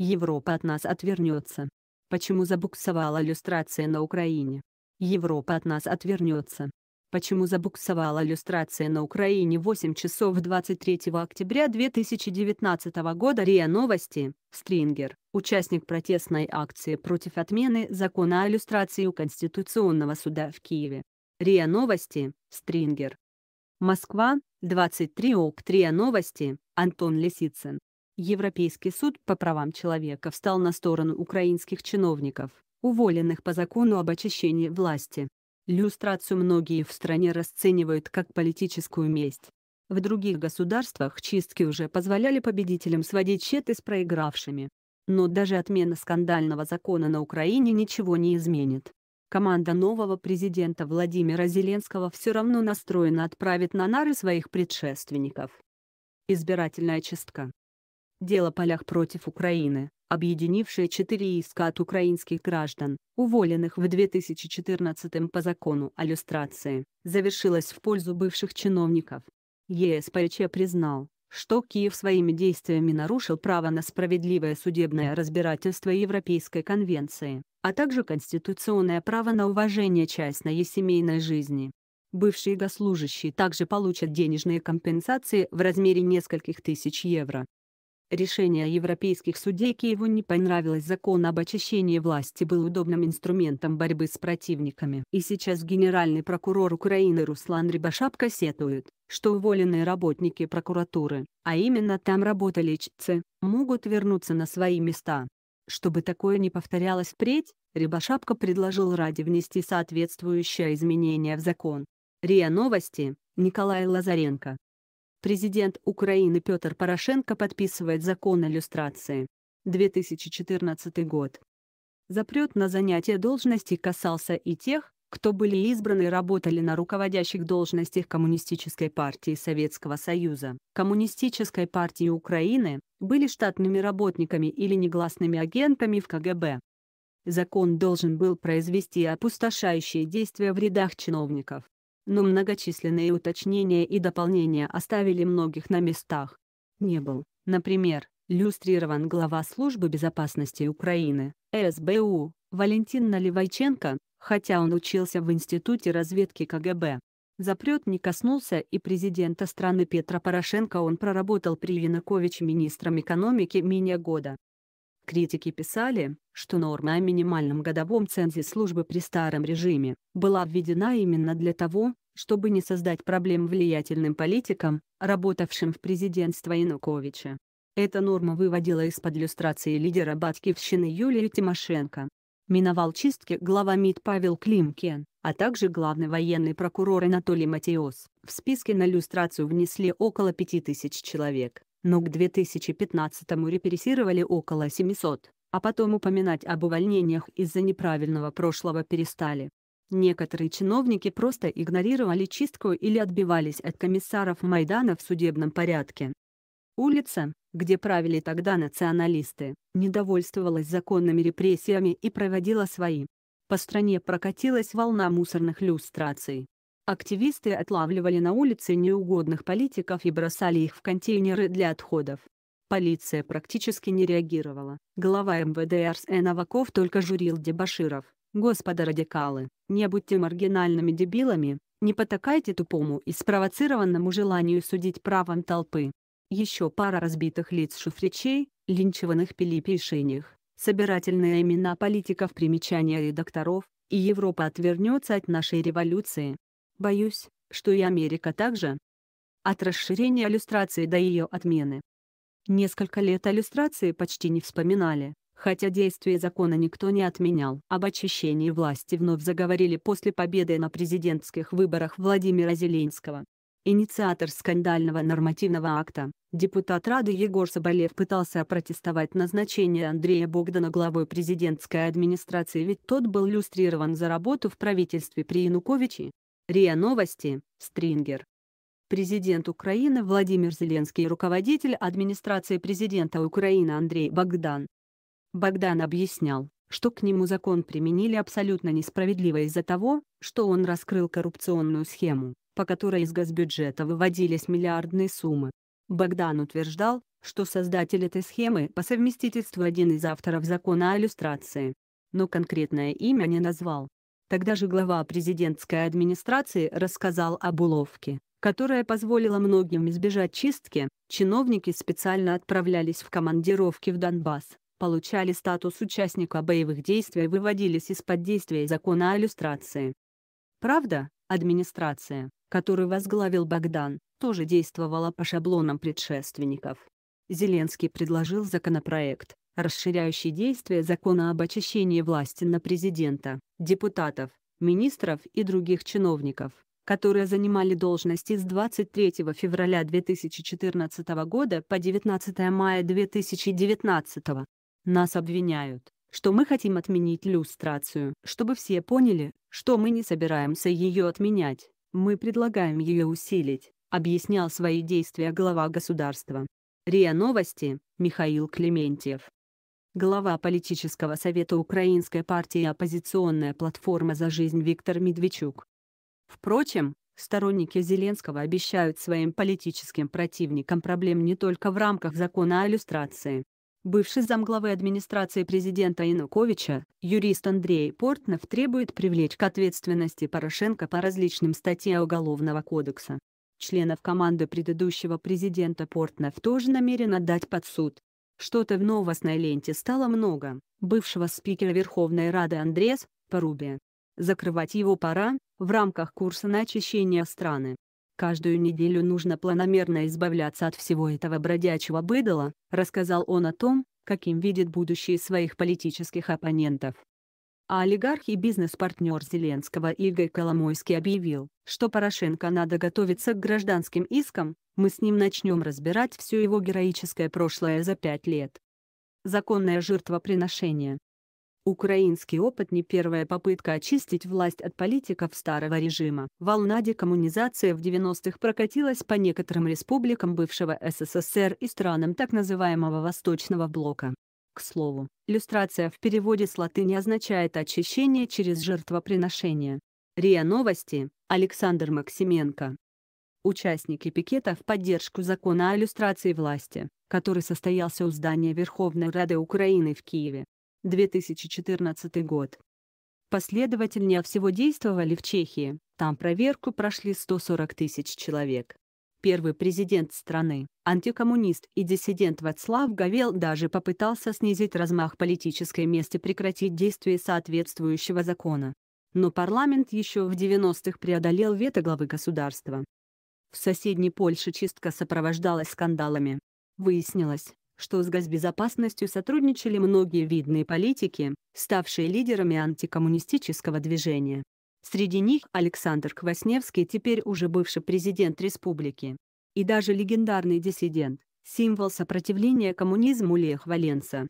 Европа от нас отвернется. Почему забуксовала иллюстрация на Украине? Европа от нас отвернется. Почему забуксовала иллюстрация на Украине 8 часов 23 октября 2019 года РИА Новости, Стрингер, участник протестной акции против отмены закона о иллюстрации у Конституционного суда в Киеве. РИА Новости, Стрингер. Москва, 23 ОКТ РИА Новости, Антон Лисицын. Европейский суд по правам человека встал на сторону украинских чиновников, уволенных по закону об очищении власти. Люстрацию многие в стране расценивают как политическую месть. В других государствах чистки уже позволяли победителям сводить счеты с проигравшими. Но даже отмена скандального закона на Украине ничего не изменит. Команда нового президента Владимира Зеленского все равно настроена отправить на нары своих предшественников. Избирательная чистка Дело полях против Украины, объединившее четыре иска от украинских граждан, уволенных в 2014 по закону о люстрации, завершилось в пользу бывших чиновников. ЕСПЧ признал, что Киев своими действиями нарушил право на справедливое судебное разбирательство Европейской конвенции, а также конституционное право на уважение частной и семейной жизни. Бывшие госслужащие также получат денежные компенсации в размере нескольких тысяч евро. Решение европейских судей Киеву не понравилось закон об очищении власти был удобным инструментом борьбы с противниками. И сейчас генеральный прокурор Украины Руслан Рибашапко сетует, что уволенные работники прокуратуры, а именно там работали чцы, могут вернуться на свои места. Чтобы такое не повторялось впредь, Рибашапко предложил ради внести соответствующее изменение в закон. РИА Новости, Николай Лазаренко Президент Украины Петр Порошенко подписывает закон о 2014 год. Запрет на занятие должности касался и тех, кто были избраны и работали на руководящих должностях Коммунистической партии Советского Союза, Коммунистической партии Украины, были штатными работниками или негласными агентами в КГБ. Закон должен был произвести опустошающие действия в рядах чиновников, но многочисленные уточнения и дополнения оставили многих на местах. Не был, например, люстрирован глава Службы безопасности Украины, СБУ, Валентин Наливайченко, хотя он учился в Институте разведки КГБ. Запрет не коснулся и президента страны Петра Порошенко он проработал при Януковиче министром экономики менее года. Критики писали, что норма о минимальном годовом цензе службы при старом режиме была введена именно для того, чтобы не создать проблем влиятельным политикам, работавшим в президентство Януковича. Эта норма выводила из-под иллюстрации лидера Батькивщины Юлию Тимошенко. Миновал чистки глава МИД Павел Климкин, а также главный военный прокурор Анатолий Матеос. В списке на иллюстрацию внесли около 5000 человек но к 2015-му репрессировали около 700, а потом упоминать об увольнениях из-за неправильного прошлого перестали. Некоторые чиновники просто игнорировали чистку или отбивались от комиссаров Майдана в судебном порядке. Улица, где правили тогда националисты, недовольствовалась законными репрессиями и проводила свои. По стране прокатилась волна мусорных люстраций. Активисты отлавливали на улице неугодных политиков и бросали их в контейнеры для отходов. Полиция практически не реагировала. Глава МВД Арсен Аваков только журил дебаширов. «Господа радикалы, не будьте маргинальными дебилами, не потакайте тупому и спровоцированному желанию судить правом толпы». Еще пара разбитых лиц шуфричей, линчеванных Пилипе и Шиних, собирательные имена политиков примечания редакторов, и Европа отвернется от нашей революции. Боюсь, что и Америка также. От расширения иллюстрации до ее отмены. Несколько лет иллюстрации почти не вспоминали, хотя действие закона никто не отменял. Об очищении власти вновь заговорили после победы на президентских выборах Владимира Зеленского. Инициатор скандального нормативного акта, депутат Рады Егор Соболев пытался опротестовать назначение Андрея Богдана главой президентской администрации ведь тот был люстрирован за работу в правительстве при Януковиче. РИА Новости, Стрингер. Президент Украины Владимир Зеленский и руководитель администрации президента Украины Андрей Богдан. Богдан объяснял, что к нему закон применили абсолютно несправедливо из-за того, что он раскрыл коррупционную схему, по которой из госбюджета выводились миллиардные суммы. Богдан утверждал, что создатель этой схемы по совместительству один из авторов закона о иллюстрации. Но конкретное имя не назвал. Тогда же глава президентской администрации рассказал об уловке, которая позволила многим избежать чистки, чиновники специально отправлялись в командировки в Донбасс, получали статус участника боевых действий и выводились из-под действия закона о люстрации. Правда, администрация, которую возглавил Богдан, тоже действовала по шаблонам предшественников. Зеленский предложил законопроект, расширяющий действие закона об очищении власти на президента, депутатов, министров и других чиновников, которые занимали должности с 23 февраля 2014 года по 19 мая 2019. Нас обвиняют, что мы хотим отменить люстрацию, чтобы все поняли, что мы не собираемся ее отменять, мы предлагаем ее усилить, объяснял свои действия глава государства. РИА Новости, Михаил Клементьев глава политического совета Украинской партии «Оппозиционная платформа за жизнь» Виктор Медведчук. Впрочем, сторонники Зеленского обещают своим политическим противникам проблем не только в рамках закона о а иллюстрации. Бывший замглавы администрации президента Януковича, юрист Андрей Портнов требует привлечь к ответственности Порошенко по различным статьям Уголовного кодекса. Членов команды предыдущего президента Портнов тоже намерен отдать под суд. Что-то в новостной ленте стало много. Бывшего спикера Верховной Рады Андрес Порубия. Закрывать его пора, в рамках курса на очищение страны. Каждую неделю нужно планомерно избавляться от всего этого бродячего быдала, рассказал он о том, каким видит будущее своих политических оппонентов. А олигарх и бизнес-партнер Зеленского Игорь Коломойский объявил, что Порошенко надо готовиться к гражданским искам, мы с ним начнем разбирать все его героическое прошлое за пять лет. Законное жертвоприношение. Украинский опыт не первая попытка очистить власть от политиков старого режима. Волна декоммунизации в 90-х прокатилась по некоторым республикам бывшего СССР и странам так называемого Восточного блока. К слову, люстрация в переводе с латыни означает очищение через жертвоприношение. РИА Новости, Александр Максименко. Участники пикета в поддержку закона о люстрации власти, который состоялся у здания Верховной Рады Украины в Киеве. 2014 год. Последовательнее всего действовали в Чехии, там проверку прошли 140 тысяч человек первый президент страны, антикоммунист и диссидент Вацлав Гавел даже попытался снизить размах политической мести прекратить действие соответствующего закона. Но парламент еще в 90-х преодолел вето главы государства. В соседней Польше чистка сопровождалась скандалами. Выяснилось, что с госбезопасностью сотрудничали многие видные политики, ставшие лидерами антикоммунистического движения. Среди них Александр Квасневский, теперь уже бывший президент республики, и даже легендарный диссидент, символ сопротивления коммунизму Лех Валенса.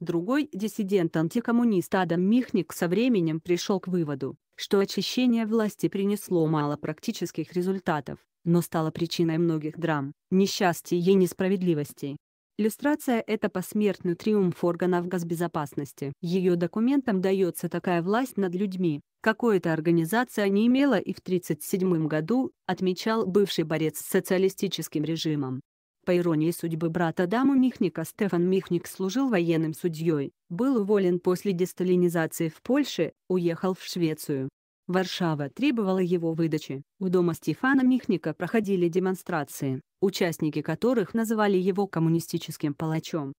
Другой диссидент-антикоммунист Адам Михник со временем пришел к выводу, что очищение власти принесло мало практических результатов, но стало причиной многих драм, несчастий и несправедливостей. Иллюстрация – это посмертный триумф органов госбезопасности. Ее документам дается такая власть над людьми, какой эта организация не имела и в 1937 году, отмечал бывший борец с социалистическим режимом. По иронии судьбы брата Даму Михника Стефан Михник служил военным судьей, был уволен после десталинизации в Польше, уехал в Швецию. Варшава требовала его выдачи. У дома Стефана Михника проходили демонстрации, участники которых называли его коммунистическим палачом.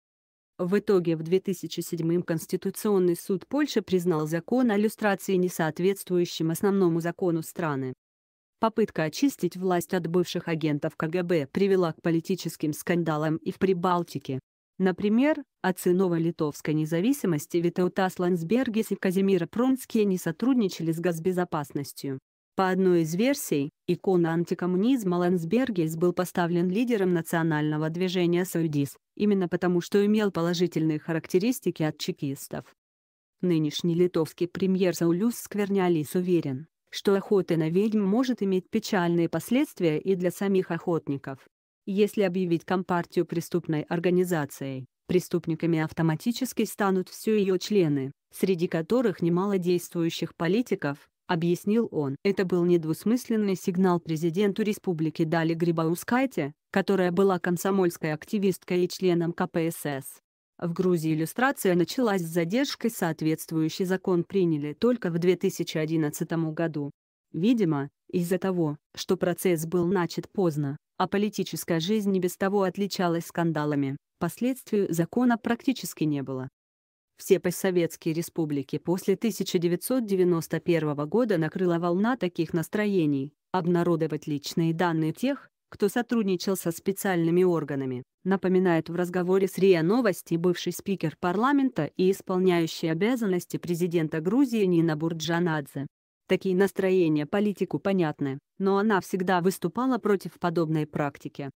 В итоге в 2007 Конституционный суд Польши признал закон о люстрации несоответствующим основному закону страны. Попытка очистить власть от бывших агентов КГБ привела к политическим скандалам и в Прибалтике, Например, отцы новой литовской независимости Витаутас Лансбергис и Казимира Прунский не сотрудничали с госбезопасностью. По одной из версий, икона антикоммунизма Лансбергис был поставлен лидером национального движения «Союдис», именно потому что имел положительные характеристики от чекистов. Нынешний литовский премьер Саулюс Сквернялис уверен, что охота на ведьм может иметь печальные последствия и для самих охотников. Если объявить Компартию преступной организацией, преступниками автоматически станут все ее члены, среди которых немало действующих политиков, объяснил он. Это был недвусмысленный сигнал президенту республики Дали Грибаускайте, которая была комсомольской активисткой и членом КПСС. В Грузии иллюстрация началась с задержкой, соответствующий закон приняли только в 2011 году. Видимо, из-за того, что процесс был начат поздно, а политическая жизнь не без того отличалась скандалами, последствий закона практически не было. Все постсоветские республики после 1991 года накрыла волна таких настроений, обнародовать личные данные тех, кто сотрудничал со специальными органами, напоминает в разговоре с РИА Новости бывший спикер парламента и исполняющий обязанности президента Грузии Нина Бурджанадзе. Такие настроения политику понятны, но она всегда выступала против подобной практики.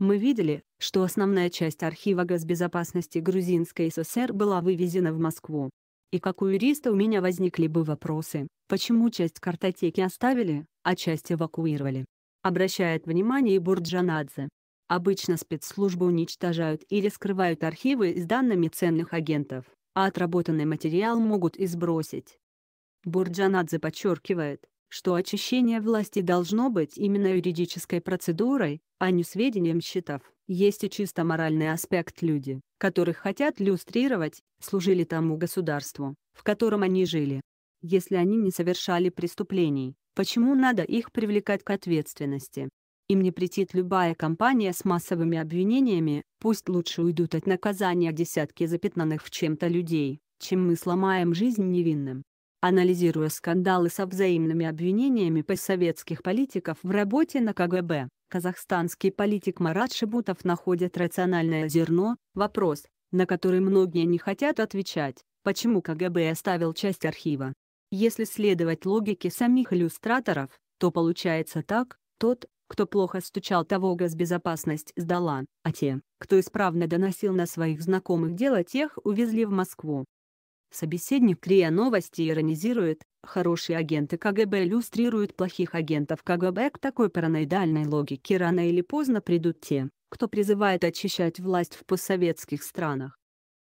Мы видели, что основная часть архива госбезопасности Грузинской ССР была вывезена в Москву. И как у юриста у меня возникли бы вопросы, почему часть картотеки оставили, а часть эвакуировали. Обращает внимание и Бурджанадзе. Обычно спецслужбы уничтожают или скрывают архивы с данными ценных агентов, а отработанный материал могут и сбросить. Бурджанадзе подчеркивает, что очищение власти должно быть именно юридической процедурой, а не сведением счетов. Есть и чисто моральный аспект люди, которых хотят люстрировать, служили тому государству, в котором они жили. Если они не совершали преступлений, почему надо их привлекать к ответственности? Им не претит любая компания с массовыми обвинениями, пусть лучше уйдут от наказания десятки запятнанных в чем-то людей, чем мы сломаем жизнь невинным анализируя скандалы со взаимными обвинениями постсоветских политиков в работе на КГБ, казахстанский политик Марат Шибутов находит рациональное зерно, вопрос, на который многие не хотят отвечать, почему КГБ оставил часть архива. Если следовать логике самих иллюстраторов, то получается так, тот, кто плохо стучал того госбезопасность сдала, а те, кто исправно доносил на своих знакомых дело тех увезли в Москву. Собеседник РИА Новости иронизирует, хорошие агенты КГБ иллюстрируют плохих агентов КГБ к такой параноидальной логике рано или поздно придут те, кто призывает очищать власть в постсоветских странах.